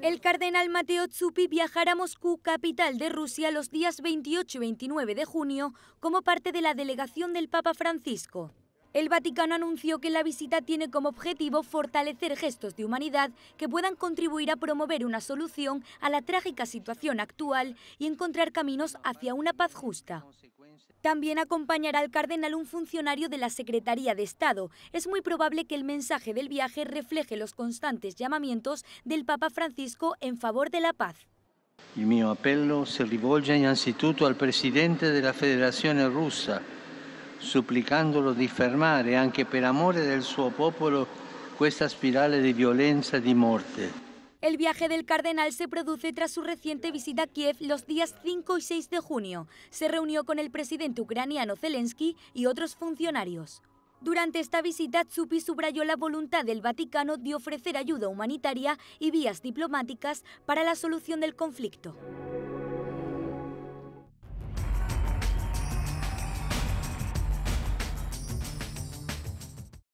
El cardenal Mateo Tsupi viajará a Moscú, capital de Rusia, los días 28 y 29 de junio como parte de la delegación del Papa Francisco. El Vaticano anunció que la visita tiene como objetivo fortalecer gestos de humanidad que puedan contribuir a promover una solución a la trágica situación actual y encontrar caminos hacia una paz justa. También acompañará al cardenal un funcionario de la Secretaría de Estado. Es muy probable que el mensaje del viaje refleje los constantes llamamientos del Papa Francisco en favor de la paz. Mi mio se se rivolge innanzitutto al presidente de la Federación Rusa, suplicándolo de fermare anche per amore del suo popolo questa spirale di violenza y e di morte. El viaje del cardenal se produce tras su reciente visita a Kiev los días 5 y 6 de junio. Se reunió con el presidente ucraniano Zelensky y otros funcionarios. Durante esta visita, Tsupi subrayó la voluntad del Vaticano de ofrecer ayuda humanitaria y vías diplomáticas para la solución del conflicto.